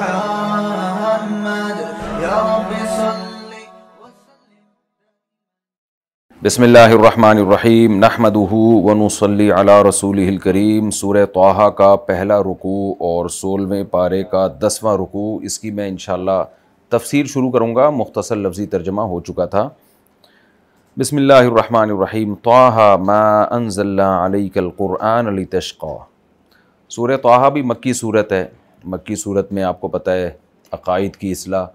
बसमिल्लर يا رب صل بسم अला रसूल करीम सूर तोहा का पहला रुकू और सोलवें पारे का दसवां रुकू इसकी मैं इनशा तफसीर शुरू करूँगा मुख्तसर लफ्ज़ी तर्जमा हो चुका था बसमीम तोहा मानज़ल्लाकल क़ुरान अली तशक़ा सूर तोहा भी मक्की सूरत है मक्की सूरत में आपको पता है अकायद की असलाह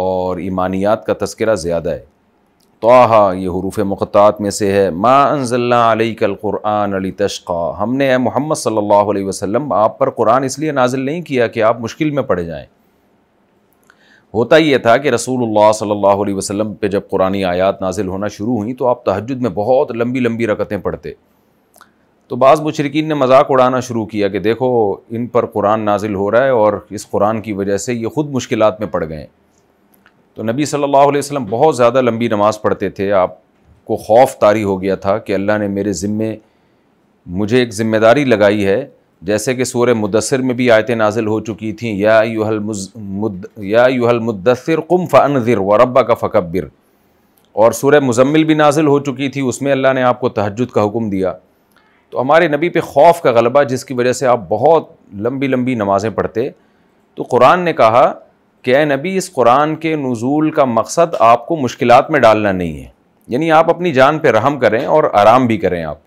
और ईमानियात का तस्करा ज़्यादा है तोहा ये हरूफ मक़ात में से है मा अनज़ल्लाकुरान अली तशा हमने मोहम्मद सल्ला वसम आप पर कुरान इसलिए नाजिल नहीं किया कि आप मुश्किल में पड़े जाएँ होता यह था कि रसूल सल्लल्लाहु वसम पर पे जब कुरानी आयात नाजिल होना शुरू हुई तो आप तहजद में बहुत लंबी लंबी रकतें पढ़ते तो बाज़ मुशरकिन ने मजाक उड़ाना शुरू किया कि देखो इन पर कुरान नाजिल हो रहा है और इस कुरान की वजह से ये ख़ुद मुश्किल में पड़ गए तो नबी सल्लल्लाहु अलैहि वसल्लम बहुत ज़्यादा लंबी नमाज़ पढ़ते थे आपको खौफ तारी हो गया था कि अल्लाह ने मेरे ज़िम्मे मुझे एक ज़िम्मेदारी लगाई है जैसे कि सूर मुदसर में भी आयतें नाजिल हो चुकी थी या यूहल मुद या यूहल मुदसर कुम फ़नज़िर व रब्बा का फ़कबिर और सूर मुजम्मिल भी नाजिल हो चुकी थी उसमें अल्लाह ने आपको तहजद का हुक्म दिया तो हमारे नबी पे खौफ का गलबा जिसकी वजह से आप बहुत लंबी लंबी नमाज़ें पढ़ते तो कुरान ने कहा कि ए नबी इस कुरान के नज़ूल का मकसद आपको मुश्किल में डालना नहीं है यानी आप अपनी जान पर रहम करें और आराम भी करें आप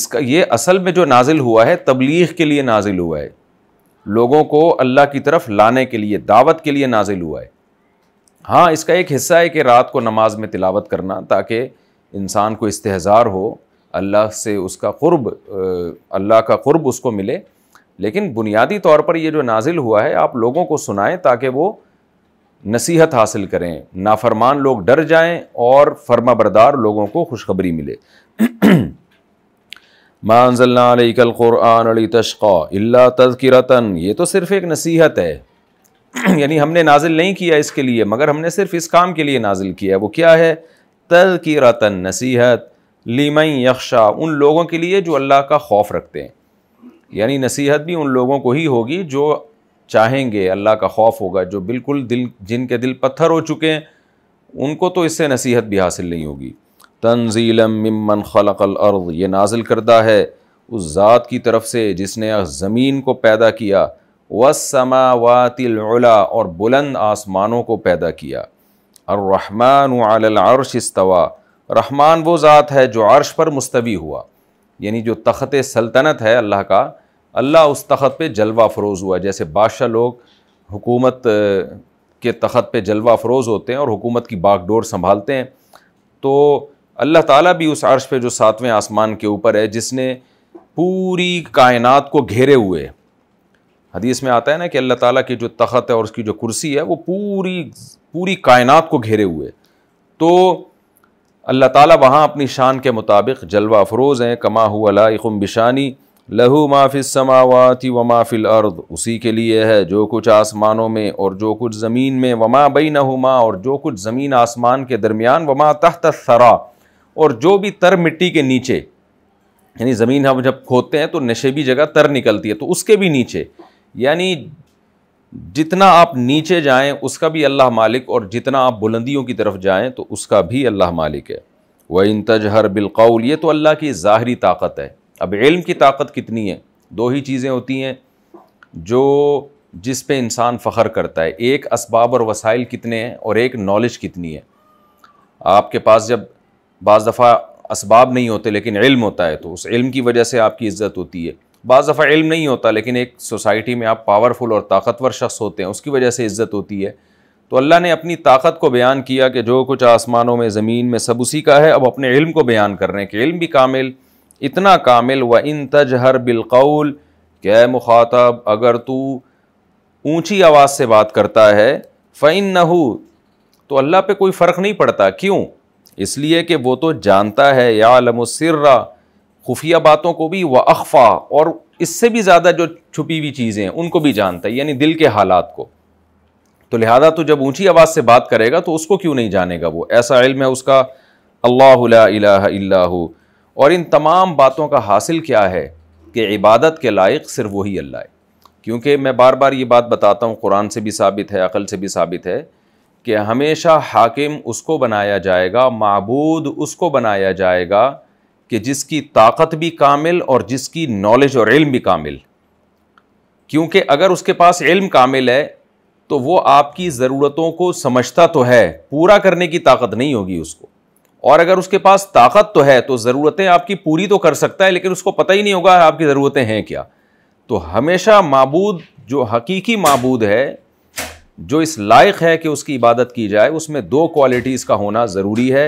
इसका ये असल में जो नाजिल हुआ है तबलीग के लिए नाजिल हुआ है लोगों को अल्लाह की तरफ लाने के लिए दावत के लिए नाजिल हुआ है हाँ इसका एक हिस्सा है कि रात को नमाज में तिलावत करना ताकि इंसान को इस्तेजार हो अल्लाह से उसका क़ुरब अल्लाह का क़ुरब उसको मिले लेकिन बुनियादी तौर पर ये जो नाजिल हुआ है आप लोगों को सुनाएं ताकि वो नसीहत हासिल करें नाफरमान लोग डर जाएं और फर्मा बरदार लोगों को खुशखबरी मिले मानजल्लाकुरान तशक़ा अल्ला तज़किरतन ये तो सिर्फ़ एक नसीहत है यानी हमने नाजिल नहीं किया इसके लिए मगर हमने सिर्फ़ इस काम के लिए नाजिल किया वो क्या है तज़किरतन नसीहत लीमई यख्शा उन लोगों के लिए जो अल्लाह का खौफ रखते हैं यानी नसीहत भी उन लोगों को ही होगी जो चाहेंगे अल्लाह का खौफ होगा जो बिल्कुल दिल जिनके दिल पत्थर हो चुके हैं उनको तो इससे नसीहत भी हासिल नहीं होगी तंजीलम ममन खलकल अर्द ये नाजिल करता है उस ज़ात की तरफ से जिसने ज़मीन को पैदा किया व वसमावातिला और बुलंद आसमानों को पैदा किया अर्रहमान अलर्श इस्तवा रहमान वो ज़ात है जो अर्श पर मुस्तवी हुआ यानी जो तख़त सल्तनत है अल्लाह का अल्लाह उस तख़त पे जलवा फरोज़ हुआ जैसे बादशाह लोग हुकूमत के तख़त पे जलवा फरोज़ होते हैं और हुकूमत की बागडोर संभालते हैं तो अल्लाह ताला भी उस अर्श पे जो सातवें आसमान के ऊपर है जिसने पूरी कायनात को घेरे हुए हदीस में आता है ना कि अल्लाह ताला की जो तख़त है और उसकी जो कुर्सी है वो पूरी पूरी कायनात को घेरे हुए तो अल्लाह ताला वहाँ अपनी शान के मुताबिक जलवा अफरोज़ हैं कमा हुआम बिशानी लहू माफिल समावाती व माफिल अर्द उसी के लिए है जो कुछ आसमानों में और जो कुछ ज़मीन में वमा बई और जो कुछ ज़मीन आसमान के दरमियान वमा तहत सरा और जो भी तर मिट्टी के नीचे यानी ज़मीन हम जब खोदते हैं तो नशेबी जगह तर निकलती है तो उसके भी नीचे यानी जितना आप नीचे जाएं उसका भी अल्लाह मालिक और जितना आप बुलंदियों की तरफ जाएं तो उसका भी अल्लाह मालिक है व इन तजहर बिलकौल ये तो अल्लाह की ज़ाहरी ताकत है अब इल्म की ताकत कितनी है दो ही चीज़ें होती हैं जो जिस पे इंसान फ़ख्र करता है एक इसबाब और वसाइल कितने हैं और एक नॉलेज कितनी है आपके पास जब बज़ दफ़ा इसबाब नहीं होते लेकिन इल्म होता है तो उस इल्म की वजह से आपकी इज़्ज़त होती है बज़ दफ़ा इल्म नहीं होता लेकिन एक सोसाइटी में आप पावरफुल और ताकतवर शख्स होते हैं उसकी वजह से इज़्ज़त होती है तो अल्लाह ने अपनी ताकत को बयान किया कि जो कुछ आसमानों में ज़मीन में सब उसी का है अब अपने इल्म को बयान कर रहे हैं कि इल्म भी कामिल इतना कामिल व इन तजहर बिलकौल क्या मुखातब अगर तू ऊँची आवाज़ से बात करता है फ़ैन न हो तो अल्लाह पर कोई फ़र्क नहीं पड़ता क्यों इसलिए कि वो तो जानता है या आलमसर्रा खुफिया बातों को भी व अखफा और इससे भी ज़्यादा जो छुपी हुई चीज़ें हैं उनको भी जानता है यानी दिल के हालात को तो लिहाजा तो जब ऊंची आवाज़ से बात करेगा तो उसको क्यों नहीं जानेगा वो ऐसा इल्म है उसका अल्लाह और इन तमाम बातों का हासिल क्या है कि इबादत के लायक सिर्फ वही अल्लाह है क्योंकि मैं बार बार ये बात बताता हूँ कुरान से भी साबित है अकल से भी साबित है कि हमेशा हाकिम उसको बनाया जाएगा मबूद उसको बनाया जाएगा कि जिसकी ताकत भी कामिल और जिसकी नॉलेज और इल्म भी कामिल क्योंकि अगर उसके पास इल्म कामिल है तो वो आपकी ज़रूरतों को समझता तो है पूरा करने की ताकत नहीं होगी उसको और अगर उसके पास ताकत तो है तो ज़रूरतें आपकी पूरी तो कर सकता है लेकिन उसको पता ही नहीं होगा आपकी ज़रूरतें हैं क्या तो हमेशा मबूद जो हकीकी मबूद है जो इस लायक है कि उसकी इबादत की जाए उसमें दो क्वालिटीज़ का होना ज़रूरी है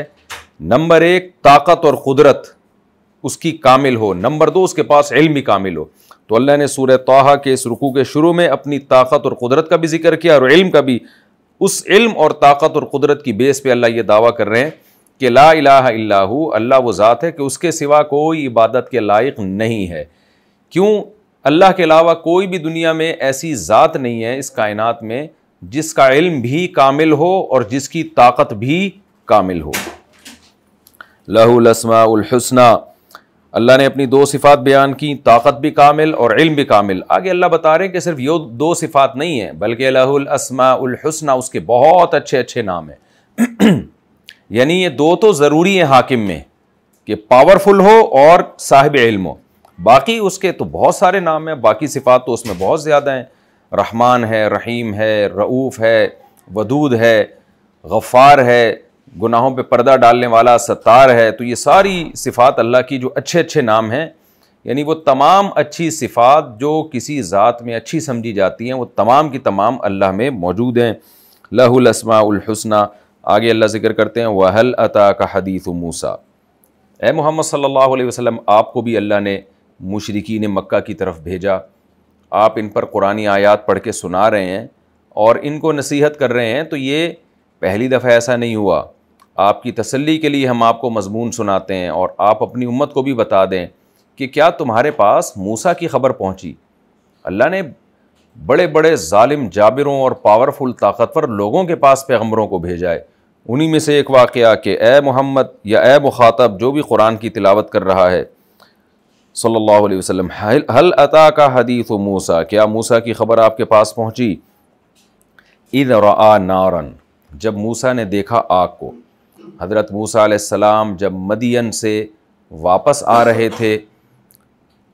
नंबर एक ताकत और क़ुदरत उसकी कामिल हो नंबर दो उसके पास इल्म कामिल हो तो अल्लाह ने सूर्य तोहा के इस रुकू के शुरू में अपनी ताकत और कुदरत का भी जिक्र किया और इल्म का भी उस इल्म और ताकत और कुदरत की बेस पे अल्लाह ये दावा कर रहे हैं कि ला इलाह इल्लाहू अल्लाह वो ज़ात है कि उसके सिवा कोई इबादत के लायक नहीं है क्यों अल्लाह के अलावा कोई भी दुनिया में ऐसी ज़ात नहीं है इस कायनात में जिसका इल्म भी कामिल हो और जिसकी ताकत भी कामिल हो लहुलसमाउलहसना अल्लाह ने अपनी दो सिफ़ात बयान की ताकत भी कामिल और इल्म भी कामिल आगे अल्लाह बता रहे हैं कि सिर्फ यो दो सिफ़ात नहीं है बल्कि उलहसन उसके बहुत अच्छे अच्छे नाम हैं यानी ये दो तो ज़रूरी है हाकिम में कि पावरफुल हो और साहिब इल्म हो बाकी उसके तो बहुत सारे नाम हैं बाकी सिफ़ात तो उसमें बहुत ज़्यादा हैं रहमान है रहीम है रऊफ़ है वदूद है गफ़ार है गुनाहों पे पर्दा डालने वाला सत्तार है तो ये सारी सिफ़ात अल्लाह की जो अच्छे अच्छे नाम हैं यानी वो तमाम अच्छी सिफ़ात जो किसी ज़ात में अच्छी समझी जाती हैं वो तमाम की तमाम अल्लाह में मौजूद हैं लहुलसमाउलहसना आगे अल्लाह जिक्र करते हैं वहल अता का हदीत मूसा ए मोहम्मद सल्लल्लाहु अलैहि वसल्लम आपको भी अल्लाह ने ने मक्का की तरफ भेजा आप इन पर कुरानी आयात पढ़ के सुना रहे हैं और इनको नसीहत कर रहे हैं तो ये पहली दफ़ा ऐसा नहीं हुआ आपकी तसल्ली के लिए हम आपको मजमून सुनाते हैं और आप अपनी उम्मत को भी बता दें कि क्या तुम्हारे पास मूसा की खबर पहुंची अल्लाह ने बड़े बड़े ालिम जाबिरों और पावरफुल ताकतवर लोगों के पास पैगम्बरों को भेजा है उन्हीं में से एक वाक़ कि ए मोहम्मद या ए मुखातब जो भी कुरान की तिलावत कर रहा है सल्लल्लाहु अलैहि वसल्लम हल अता का हदीफ़ व मूसा क्या मूसा की खबर आपके पास पहुँची इद आ नारन जब मूसा ने देखा आग को हज़रत मूसा सलाम जब मदियन से वापस आ रहे थे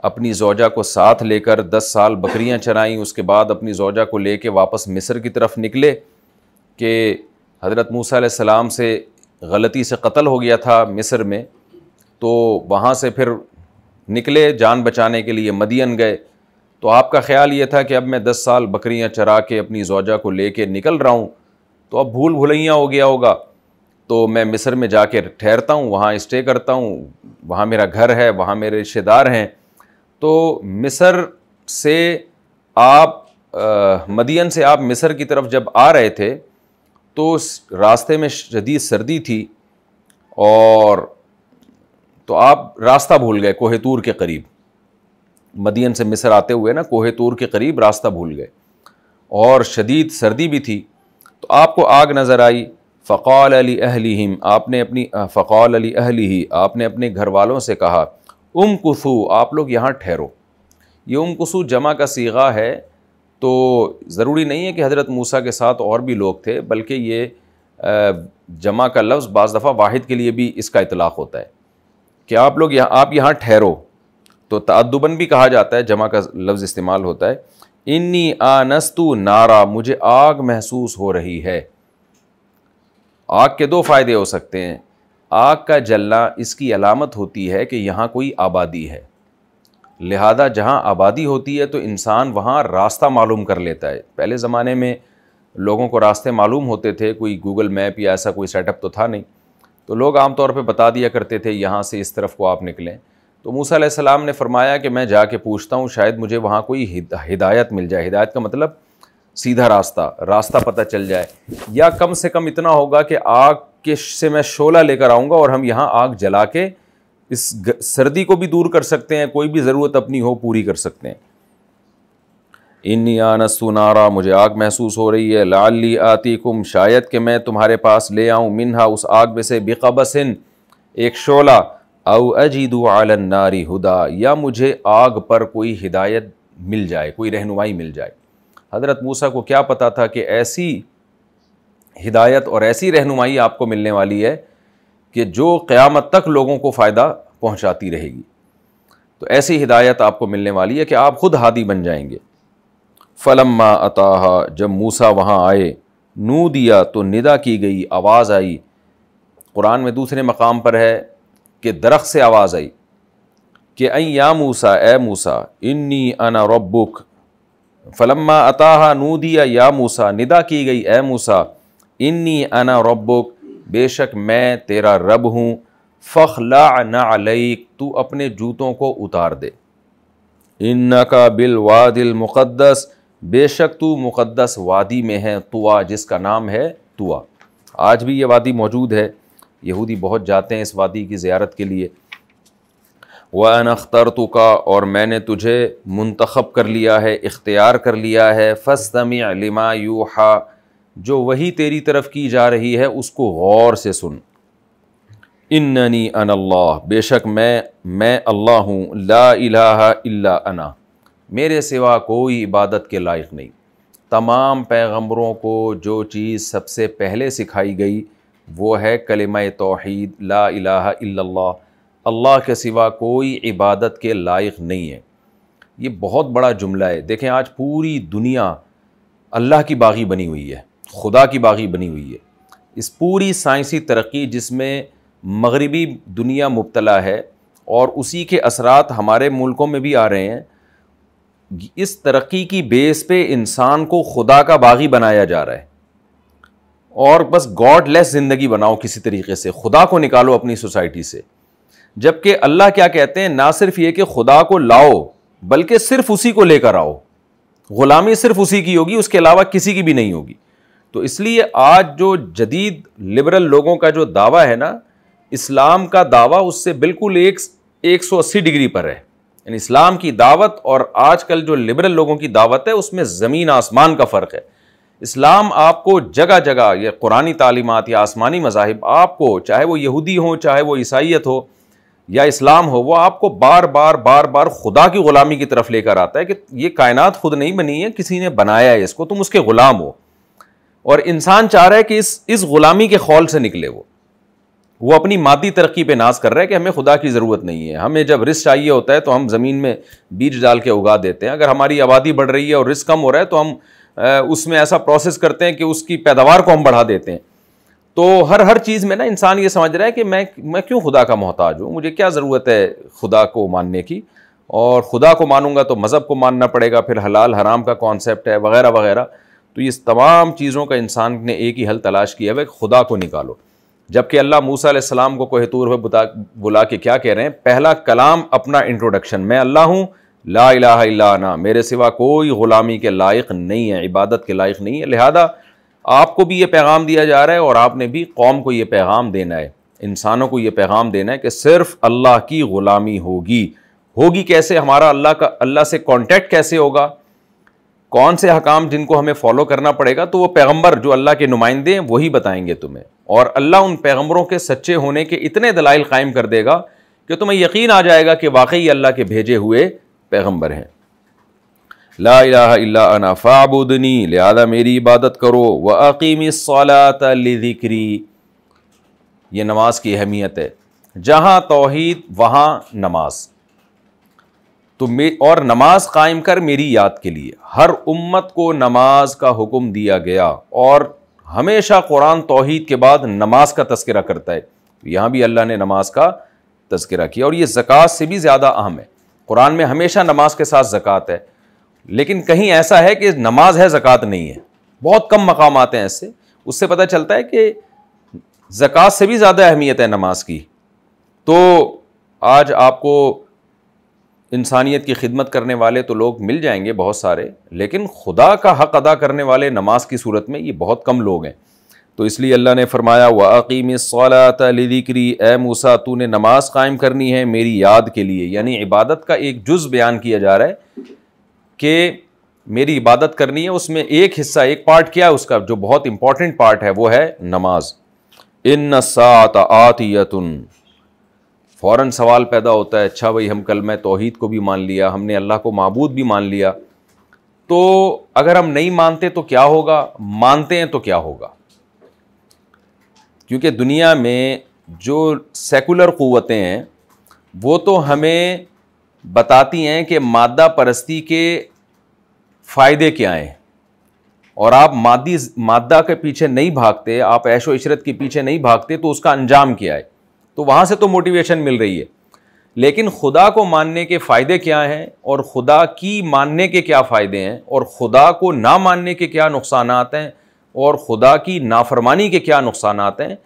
अपनी जोजा को साथ लेकर दस साल बकरियाँ चराईं उसके बाद अपनी जोजा को लेके वापस मिस्र की तरफ निकले कि हज़रत मूसा सलाम से गलती से कत्ल हो गया था मिस्र में तो वहाँ से फिर निकले जान बचाने के लिए मदियन गए तो आपका ख्याल ये था कि अब मैं दस साल बकरियाँ चरा के अपनी जोजा को लेके निकल रहा हूँ तो अब भूल भुलैया हो गया होगा तो मैं मिस्र में जा ठहरता हूँ वहाँ इस्टे करता हूँ वहाँ मेरा घर है वहाँ मेरे रिश्तेदार हैं तो मिस्र से आप आ, मदियन से आप मिस्र की तरफ जब आ रहे थे तो रास्ते में शदीद सर्दी थी और तो आप रास्ता भूल गए कोहेतूर के करीब मदियन से मिस्र आते हुए ना कोहेतूर के करीब रास्ता भूल गए और शदीद सर्दी भी थी तो आपको आग नज़र आई फ़क़ाल अली अहलीम आपने अपनी फ़क़ाल अली अहली ही आपने अपने घर वालों से कहा उम कसू आप लोग यहाँ ठहरो ये उम कसू जमा का सीगा है तो ज़रूरी नहीं है कि हज़रत मूसा के साथ और भी लोग थे बल्कि ये जमा का लफ्ज़ बज़ दफ़ा वाहिद के लिए भी इसका इतलाक़ होता है कि आप लोग यहाँ आप यहाँ ठहरो तो तदुबन भी कहा जाता है जमा का लफ्ज़ इस्तेमाल होता है इन्नी आनस्तु नारा मुझे आग महसूस हो रही है आग के दो फ़ायदे हो सकते हैं आग का जलना इसकी अलामत होती है कि यहाँ कोई आबादी है लिहाजा जहाँ आबादी होती है तो इंसान वहाँ रास्ता मालूम कर लेता है पहले ज़माने में लोगों को रास्ते मालूम होते थे कोई गूगल मैप या ऐसा कोई सेटअप तो था नहीं तो लोग आम तौर पर बता दिया करते थे यहाँ से इस तरफ को आप निकलें तो मूसा सलाम ने फरमाया कि मैं जाके पूछता हूँ शायद मुझे वहाँ कोई हिदायत मिल जाए हिदायत का मतलब सीधा रास्ता रास्ता पता चल जाए या कम से कम इतना होगा कि आग के से मैं शोला लेकर आऊँगा और हम यहाँ आग जला के इस सर्दी को भी दूर कर सकते हैं कोई भी ज़रूरत अपनी हो पूरी कर सकते हैं इन या नसु नारा मुझे आग महसूस हो रही है लाल ली आती कुम शायद कि मैं तुम्हारे पास ले आऊँ मिनहा उस आग में से बेकबसिन एक शोला अव अजीद आलन नारी हुदा या मुझे आग पर कोई हिदायत मिल जाए कोई रहनुमाई मिल जाए हज़रत मूसा को क्या पता था कि ऐसी हिदायत और ऐसी रहनुमाई आपको मिलने वाली है कि जो क़्यामत तक लोगों को फ़ायदा पहुँचाती रहेगी तो ऐसी हिदायत आपको मिलने वाली है कि आप ख़ुद हादी बन जाएंगे फ़लम्मा अताहा जब मूसा वहाँ आए नू दिया तो निदा की गई आवाज़ आई कुरान में दूसरे मकाम पर है कि दरख्त से आवाज़ आई कि अं या मूसा ए मूसा इन्नी अना रब्बुक फ़लम्मा अताहा दिया या मूसा निदा की गई ए मूसा इन्नी अना रब्बुक बेशक मैं तेरा रब हूँ फ़खला नलैक तू अपने जूतों को उतार दे इन्ना का बिल वादिल मुक़दस बेशक तू मुक़दस वादी में है तुआ जिसका नाम है तुआ आज भी ये वादी मौजूद है यहूदी बहुत जाते हैं इस वादी की ज़्यारत के लिए व अन अनख्तर तुका और मैंने तुझे मुंतखब कर लिया है इख्तियार कर लिया है फ़स्तमी लिमा यूहा जो वही तेरी तरफ की जा रही है उसको गौर से सुन इन्नी अन अल्लाह बेशक मैं मैं अल्लाह हूँ ला इलाहा इल्ला अना मेरे सिवा कोई इबादत के लायक नहीं तमाम पैगंबरों को जो चीज़ सबसे पहले सिखाई गई वो है कलम तोहद ला इलाहा इल्लल्लाह अल्लाह के सिवा कोई इबादत के लायक नहीं है ये बहुत बड़ा जुमला है देखें आज पूरी दुनिया अल्लाह की बागी बनी हुई है खुदा की बागी बनी हुई है इस पूरी साइंसी तरक्की जिसमें मगरबी दुनिया मुबतला है और उसी के असरात हमारे मुल्कों में भी आ रहे हैं इस तरक्की की बेस पे इंसान को खुदा का बागी बनाया जा रहा है और बस गॉडलेस ज़िंदगी बनाओ किसी तरीके से खुदा को निकालो अपनी सोसाइटी से जबकि अल्लाह क्या कहते हैं ना सिर्फ ये कि खुदा को लाओ बल्कि सिर्फ उसी को लेकर आओ ग़ुलामी सिर्फ उसी की होगी उसके अलावा किसी की भी नहीं होगी तो इसलिए आज जो जदीद लिबरल लोगों का जो दावा है ना इस्लाम का दावा उससे बिल्कुल एक एक सौ अस्सी डिग्री पर है यानी इस्लाम की दावत और आज कल जो लिबरल लोगों की दावत है उसमें ज़मीन आसमान का फ़र्क है इस्लाम आपको जगह जगह या कुरानी तालीमात या आसमानी मजाहब आपको चाहे वो यहूदी हों चाहे वो ईसाइत हो या इस्लाम हो वो आपको बार बार बार बार खुदा की ग़ुलामी की तरफ लेकर आता है कि ये कायनात खुद नहीं बनी है किसी ने बनाया है इसको तुम उसके ग़ुलाम हो और इंसान चाह रहा है कि इस इस ग़ुलामी के खौल से निकले वो वो अपनी मादी तरक्की पे नाज कर रहा है कि हमें खुदा की ज़रूरत नहीं है हमें जब रिस्क चाहिए होता है तो हम ज़मीन में बीज डाल के उगा देते हैं अगर हमारी आबादी बढ़ रही है और रिस्क कम हो रहा है तो हम उसमें ऐसा प्रोसेस करते हैं कि उसकी पैदावार को हम बढ़ा देते हैं तो हर हर चीज़ में ना इंसान ये समझ रहा है कि मैं मैं क्यों खुदा का मोहताज हूँ मुझे क्या ज़रूरत है खुदा को मानने की और ख़ुदा को मानूंगा तो मज़हब को मानना पड़ेगा फिर हलाल हराम का कॉन्सेप्ट है वगैरह वगैरह तो इस तमाम चीज़ों का इंसान ने एक ही हल तलाश किया है खुदा को निकालो जबकि अल्लाह मूसा सलाम को कोहतूर पर बुला के क्या कह रहे हैं पहला कलाम अपना इंट्रोडक्शन मैं अल्लाह हूँ ला इलाहा मेरे सिवा कोई ग़ुलामी के लायक नहीं है इबादत के लायक नहीं है लिहाजा आपको भी ये पैगाम दिया जा रहा है और आपने भी कौम को ये पैगाम देना है इंसानों को ये पैगाम देना है कि सिर्फ अल्लाह की ग़ुलामी होगी होगी कैसे हमारा अल्लाह का अल्लाह से कांटेक्ट कैसे होगा कौन से हकाम जिनको हमें फॉलो करना पड़ेगा तो वो पैगंबर जो अल्लाह के नुमाइंदे हैं वही बताएंगे तुम्हें और अल्लाह उन पैगंबरों के सच्चे होने के इतने दलाइल कायम कर देगा कि तुम्हें यकीन आ जाएगा कि वाकई अल्लाह के भेजे हुए पैगंबर हैं ला फ़ाबुदनी लिहाजा मेरी इबादत करो व अकीम सलातरी ये नमाज की अहमियत है जहाँ तोहद वहाँ नमाज तो मे और नमाज कायम कर मेरी याद के लिए हर उम्मत को नमाज का हुक्म दिया गया और हमेशा कुरान तोहद के बाद नमाज का तस्करा करता है तो यहाँ भी अल्लाह ने नमाज का तस्करा किया और ये जक़ात से भी ज़्यादा अहम है कुरान में हमेशा नमाज के साथ ज़क़़त है लेकिन कहीं ऐसा है कि नमाज है ज़क़़त नहीं है बहुत कम मकाम आते हैं ऐसे उससे पता चलता है कि ज़क़़त से भी ज़्यादा अहमियत है नमाज की तो आज आपको इंसानियत की खिदमत करने वाले तो लोग मिल जाएंगे बहुत सारे लेकिन खुदा का हक़ अदा करने वाले नमाज की सूरत में ये बहुत कम लोग हैं तो इसलिए अल्लाह ने फरमाया वाकीम सलातिक्री ए मूसा तू ने नमाज़ कायम करनी है मेरी याद के लिए यानी इबादत का एक जुज़ बयान किया जा रहा है कि मेरी इबादत करनी है उसमें एक हिस्सा एक पार्ट क्या है उसका जो बहुत इंपॉर्टेंट पार्ट है वो है नमाज इन सात आतियतुन फ़ौरन सवाल पैदा होता है अच्छा भाई हम कल में तोहहीद को भी मान लिया हमने अल्लाह को मबूद भी मान लिया तो अगर हम नहीं मानते तो क्या होगा मानते हैं तो क्या होगा क्योंकि दुनिया में जो सेकुलर क़वतें हैं वो तो हमें बताती हैं कि मादा परस्ती के फ़ायदे क्या हैं और आप मादी मादा के पीछे नहीं भागते आप ऐशो इशरत के पीछे नहीं भागते तो उसका अंजाम क्या है तो वहाँ से तो मोटिवेशन मिल रही है लेकिन खुदा को मानने के फ़ायदे क्या हैं और खुदा की मानने के क्या फ़ायदे हैं और खुदा को ना मानने के क्या नुकसान हैं और खुदा की नाफरमानी के क्या नुकसान हैं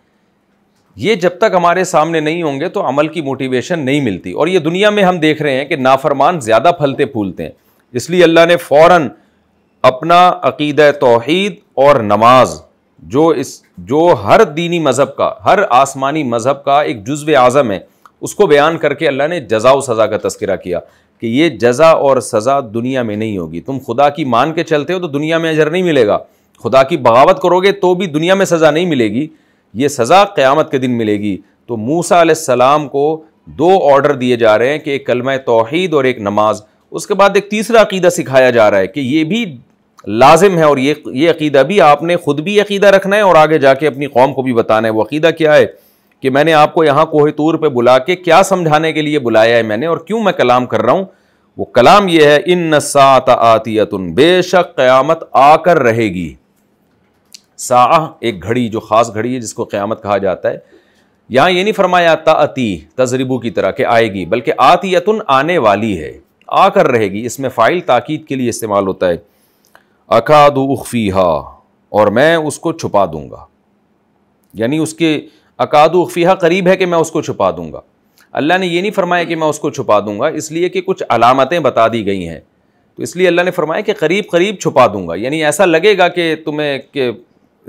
ये जब तक हमारे सामने नहीं होंगे तो अमल की मोटिवेशन नहीं मिलती और ये दुनिया में हम देख रहे हैं कि नाफरमान ज़्यादा फलते फूलते हैं इसलिए अल्लाह ने फ़ौर अपना अकीद तोहद और नमाज जो इस जो हर दीनी मज़हब का हर आसमानी मज़हब का एक जज्व आज़म है उसको बयान करके अल्लाह ने जजा व सज़ा का तस्करा किया कि ये जजा और सज़ा दुनिया में नहीं होगी तुम खुदा की मान के चलते हो तो दुनिया में अजर नहीं मिलेगा खुदा की बगावत करोगे तो भी दुनिया में सज़ा नहीं मिलेगी ये सज़ा क़्यामत के दिन मिलेगी तो मूसा सलाम को दो ऑर्डर दिए जा रहे हैं कि एक कलम तोहद और एक नमाज़ उसके बाद एक तीसरा अकीदा सिखाया जा रहा है कि ये भी लाजिम है और ये ये अकीदा भी आपने ख़ुद भी अकीदा रखना है और आगे जाके अपनी कौम को भी बताना है वो अकीदा क्या है कि मैंने आपको यहाँ कोहे तूर पर बुला के क्या समझाने के लिए बुलाया है मैंने और क्यों मैं कलाम कर रहा हूँ वो कलाम ये है इन सात आतियतन बेशक क़्यामत आकर रहेगी साह एक घड़ी जो ख़ास घड़ी है जिसको क़्यामत कहा जाता है यहाँ ये नहीं फरमाया अती तजरिबू की तरह के आएगी बल्कि आतियतन आने वाली है आकर रहेगी इसमें फ़ाइल ताकीद के लिए इस्तेमाल होता है अकाद उखफ़ीहा और मैं उसको छुपा दूँगा यानी उसके अकाद उखफ़ीहा करीब है कि मैं उसको छुपा दूँगा अल्लाह ने यह नहीं फरमाया कि मैं उसको छुपा दूँगा इसलिए कि कुछ अलामतें बता दी गई हैं तो इसलिए अल्लाह ने फरमाया कि करीब करीब छुपा दूँगा यानी ऐसा लगेगा कि तुम्हें कि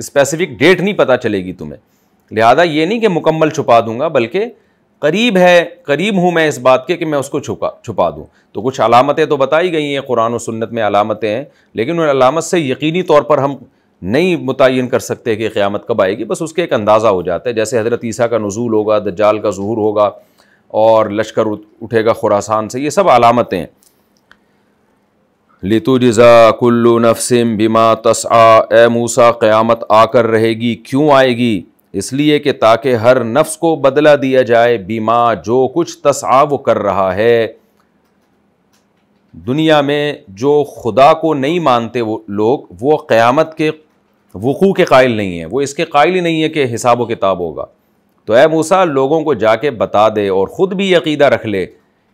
स्पेसिफिक डेट नहीं पता चलेगी तुम्हें लिहाजा ये नहीं कि मुकम्मल छुपा दूँगा बल्कि करीब है करीब हूँ मैं इस बात के कि मैं उसको छुपा छुपा दूँ तो कुछ अलामतें तो बताई गई हैं कुरान और सुन्नत में अलामतें हैं लेकिन उन अलामत से यकीनी तौर पर हम नहीं मुतन कर सकते कि क़्यामत कब आएगी बस उसके एक अंदाज़ा हो जाता है जैसे हज़रत ईसा का नज़ूल होगा दज्जाल का जहूर होगा और लश्कर उठेगा खुरासान से ये सब अलामतें हैं जज़ा कुल्लु नफसिम बिमा तसा ए मूसा क़्यामत आकर रहेगी क्यों आएगी इसलिए कि ताकि हर नफ्स को बदला दिया जाए बीमा जो कुछ तसाव कर रहा है दुनिया में जो खुदा को नहीं मानते वो लोग वो क़यामत के वक़ू के कायल नहीं है वो इसके कायल ही नहीं है कि हिसाब व किताब होगा तो ए मूसा लोगों को जाके बता दे और ख़ुद भी यकीदा रख ले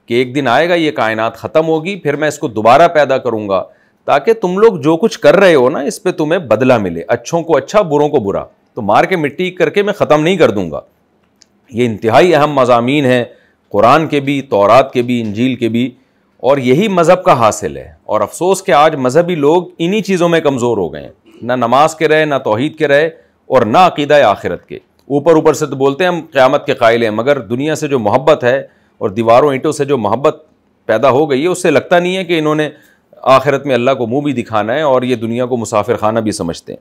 कि एक दिन आएगा ये कायनात ख़त्म होगी फिर मैं इसको दोबारा पैदा करूँगा ताकि तुम लोग जो कुछ कर रहे हो ना इस पर तुम्हें बदला मिले अच्छों को अच्छा बुरों को बुरा तो मार के मिट्टी करके मैं ख़त्म नहीं कर दूँगा ये इंतहाई अहम मजामी हैं कुरान के भी तौरात के भी इंजील के भी और यही मज़हब का हासिल है और अफसोस के आज मजहबी लोग इन्हीं चीज़ों में कमज़ोर हो गए हैं ना नमाज के रहे ना तोहद के रहे और ना अकीदा आखिरत के ऊपर ऊपर से तो बोलते हैं हम क़्यामत के कायल हैं मगर दुनिया से जो मोहब्बत है और दीवारों ईंटों से जो मोहब्बत पैदा हो गई है उससे लगता नहीं है कि इन्होंने आखिरत में अल्लाह को मुँह भी दिखाना है और ये दुनिया को मुसाफिर खाना भी समझते हैं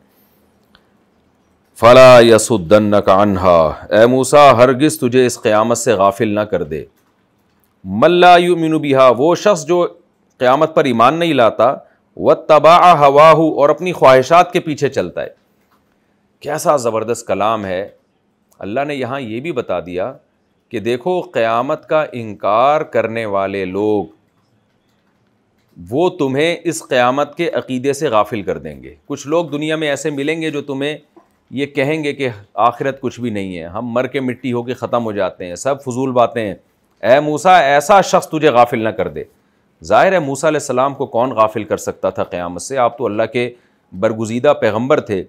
फ़ला यसुद्दन का अनहा ए मूसा हरगिज़ तुझे इस क़्यामत से गाफिल ना कर दे मल्ला यू मिनु वो शख्स जो क़्यामत पर ईमान नहीं लाता व तबाह हवाहू और अपनी ख्वाहिशात के पीछे चलता है कैसा ज़बरदस्त कलाम है अल्लाह ने यहाँ ये भी बता दिया कि देखो क़्यामत का इनकार करने वाले लोग वो तुम्हें इस क़्यामत के अकीदे से गाफिल कर देंगे कुछ लोग दुनिया में ऐसे मिलेंगे जो तुम्हें ये कहेंगे कि आखिरत कुछ भी नहीं है हम मर के मिट्टी होके ख़त्म हो जाते हैं सब फजूल बातें हैं ए मूसा ऐसा शख्स तुझे गाफिल ना कर दे ज़ाहिर है मूसा सलाम को कौन गाफिल कर सकता था क़्यामत से आप तो अल्लाह के बरगुजीदा पैगम्बर थे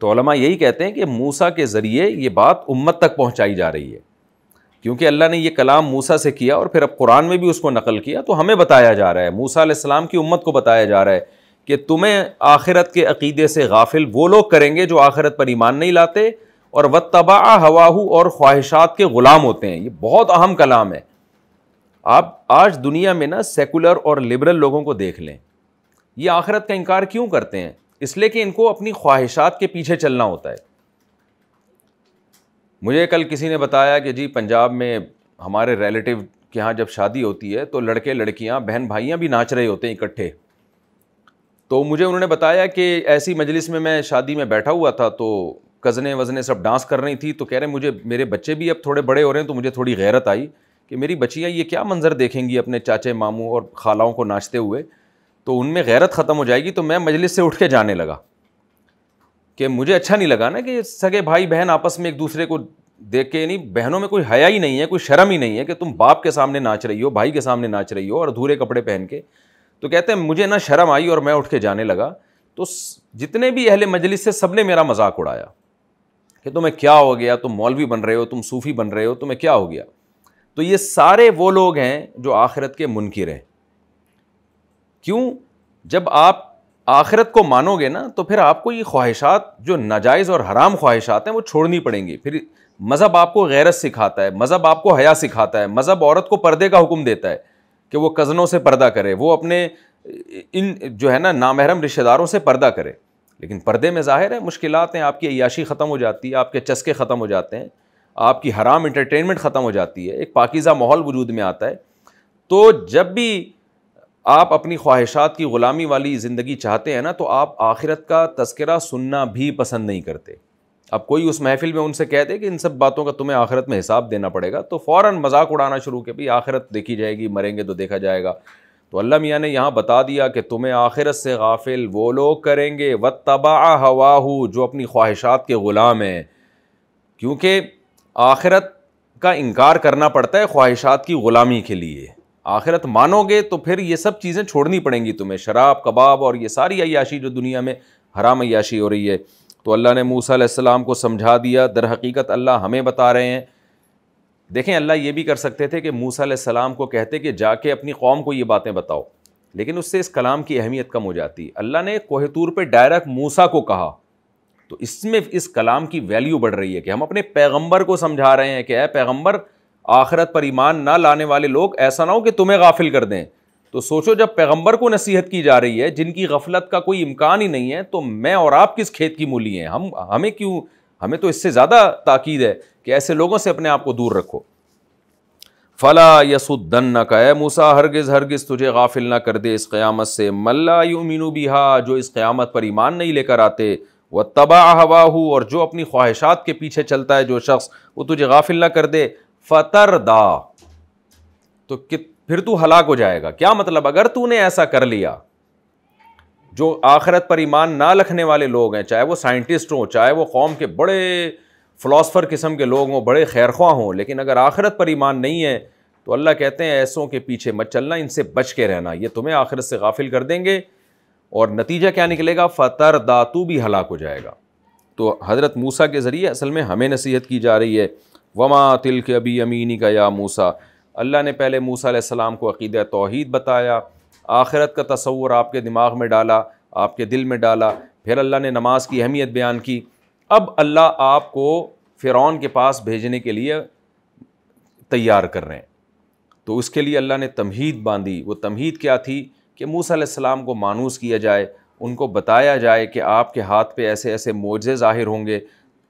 तो यही कहते हैं कि मूसा के ज़रिए ये बात उम्मत तक पहुँचाई जा रही है क्योंकि अल्लाह ने यह कलाम मूसा से किया और फिर अब कुरान में भी उसको नकल किया तो हमें बताया जा रहा है मूसा सलाम की उम्मत को बताया जा रहा है कि तुम्हें आखिरत के अकीदे से गाफिल वो लोग करेंगे जो आखिरत पर ईमान नहीं लाते और व तबाह हवाहू और ख्वाहिशात के ग़ुलाम होते हैं ये बहुत अहम कलाम है आप आज दुनिया में ना सेकुलर और लिबरल लोगों को देख लें ये आखिरत का इनकार क्यों करते हैं इसलिए कि इनको अपनी ख्वाहिशात के पीछे चलना होता है मुझे कल किसी ने बताया कि जी पंजाब में हमारे रिलेटिव के यहाँ जब शादी होती है तो लड़के लड़कियाँ बहन भाइयाँ भी नाच रहे होते हैं इकट्ठे तो मुझे उन्होंने बताया कि ऐसी मजलिस में मैं शादी में बैठा हुआ था तो कज़ने वज़ने सब डांस कर रही थी तो कह रहे मुझे मेरे बच्चे भी अब थोड़े बड़े हो रहे हैं तो मुझे थोड़ी गैरत आई कि मेरी बच्चियाँ ये क्या मंज़र देखेंगी अपने चाचे मामू और खालाओं को नाचते हुए तो उनमें गैरत ख़त्म हो जाएगी तो मैं मजलिस से उठ के जाने लगा कि मुझे अच्छा नहीं लगा ना कि सगे भाई बहन आपस में एक दूसरे को देख के नहीं बहनों में कोई हया ही नहीं है कोई शर्म ही नहीं है कि तुम बाप के सामने नाच रही हो भाई के सामने नाच रही हो और अधूरे कपड़े पहन के तो कहते हैं मुझे ना शर्म आई और मैं उठ के जाने लगा तो जितने भी अहले मजलिस से सब ने मेरा मजाक उड़ाया कि तुम्हें क्या हो गया तुम मौलवी बन रहे हो तुम सूफ़ी बन रहे हो तुम्हें क्या हो गया तो ये सारे वो लोग हैं जो आखिरत के मुनकिर हैं क्यों जब आप आखिरत को मानोगे ना तो फिर आपको ये ख्वाहिशात जो नाजायज़ और हराम ख्वाहिशात हैं वो छोड़नी पड़ेंगी फिर मज़हब आपको गैरत सिखाता है मज़हब आपको हया सिखाता है मज़हब औरत को पर्दे का हुक्म देता है कि वो कज़नों से पर्दा करे वो अपने इन जो है ना नामहरम रिश्तेदारों से पर्दा करे लेकिन पर्दे में ज़ाहिर है मुश्किल हैं आपकी अयाशी ख़त्म हो जाती है आपके चस्के ख़त्म हो जाते हैं आपकी हराम इंटरटेनमेंट ख़त्म हो जाती है एक पाकिज़ा माहौल वजूद में आता है तो जब भी आप अपनी ख्वाहिशात की ग़ुलामी वाली ज़िंदगी चाहते हैं ना तो आप आखिरत का तस्करा सुनना भी पसंद नहीं करते अब कोई उस महफिल में उनसे कह दे कि इन सब बातों का तुम्हें आखिरत में हिसाब देना पड़ेगा तो फ़ौर मजाक उड़ाना शुरू के भी आखिरत देखी जाएगी मरेंगे तो देखा जाएगा तो अल्लाह मियाँ ने यहाँ बता दिया कि तुम्हें आखिरत से गाफिल वो लोग करेंगे व तबाह हवा जो अपनी ख्वाहिशात के ग़ुलाम हैं क्योंकि आखिरत का इनकार करना पड़ता है ख्वाहिशात की ग़ुलामी के लिए आखिरत मानोगे तो फिर ये सब चीज़ें छोड़नी पड़ेंगी तुम्हें शराब कबाब और ये सारी अयाशी जो दुनिया में हराम अयाशी हो रही है तो अल्लाह ने मूसा अलैहिस्सलाम को समझा दिया दर हकीकत अल्लाह हमें बता रहे हैं देखें अल्लाह ये भी कर सकते थे कि मूसा अलैहिस्सलाम को कहते कि जाके अपनी कौम को ये बातें बताओ लेकिन उससे इस कलाम की अहमियत कम हो जाती है अल्लाह ने कोहतूर पर डायरेक्ट मूसा को कहा तो इसमें इस कलाम की वैल्यू बढ़ रही है कि हम अपने पैगम्बर को समझा रहे हैं कि ए पैगम्बर आखरत पर ईमान ना लाने वाले लोग ऐसा ना हो कि तुम्हें गाफिल कर दें तो सोचो जब पैगंबर को नसीहत की जा रही है जिनकी गफलत का कोई इम्कान ही नहीं है तो मैं और आप किस खेत की मूली हैं हम हमें क्यों हमें तो इससे ज़्यादा ताकीद है कि ऐसे लोगों से अपने आप को दूर रखो फ़ला यसुद्दन न ए मूसा हरगिज़ हरगिज़ तुझे गाफिल ना कर दे इस क़्यामत से मल्ला यू यूमिनु बिहा जो इस क़्यामत पर ईमान नहीं लेकर आते वह तबाह हवा हो और जो अपनी ख्वाहिशात के पीछे चलता है जो शख्स वो तुझे गाफिल ना कर दे फ़तर तो कित फिर तू हलाक हो जाएगा क्या मतलब अगर तूने ऐसा कर लिया जो आखिरत पर ईमान ना रखने वाले लोग हैं चाहे वो साइंटिस्ट हों चाहे वो कौम के बड़े फ़िलासफ़र किस्म के लोग हों बड़े खैर खैरख्वां हों लेकिन अगर आखिरत पर ईमान नहीं है तो अल्लाह कहते हैं ऐसों के पीछे मत चलना इनसे बच के रहना ये तुम्हें आखिरत से गाफिल कर देंगे और नतीजा क्या निकलेगा फ़तर दातू भी हलाक हो जाएगा तो हज़रत मूसा के ज़रिए असल में हमें नसीहत की जा रही है वमा तिल के अभी अमीनी का या मूसा अल्लाह ने पहले मूसा को अकीद तोहद बताया आखिरत का तस्वर आपके दिमाग में डाला आपके दिल में डाला फिर अल्लाह ने नमाज की अहमियत बयान की अब अल्लाह आपको फ़िरौन के पास भेजने के लिए तैयार कर रहे हैं तो उसके लिए अल्लाह ने तमहीद बांधी वो तमहीद क्या थी कि मूसा सलाम को मानूस किया जाए उनको बताया जाए कि आपके हाथ पे ऐसे ऐसे मोजे ज़ाहिर होंगे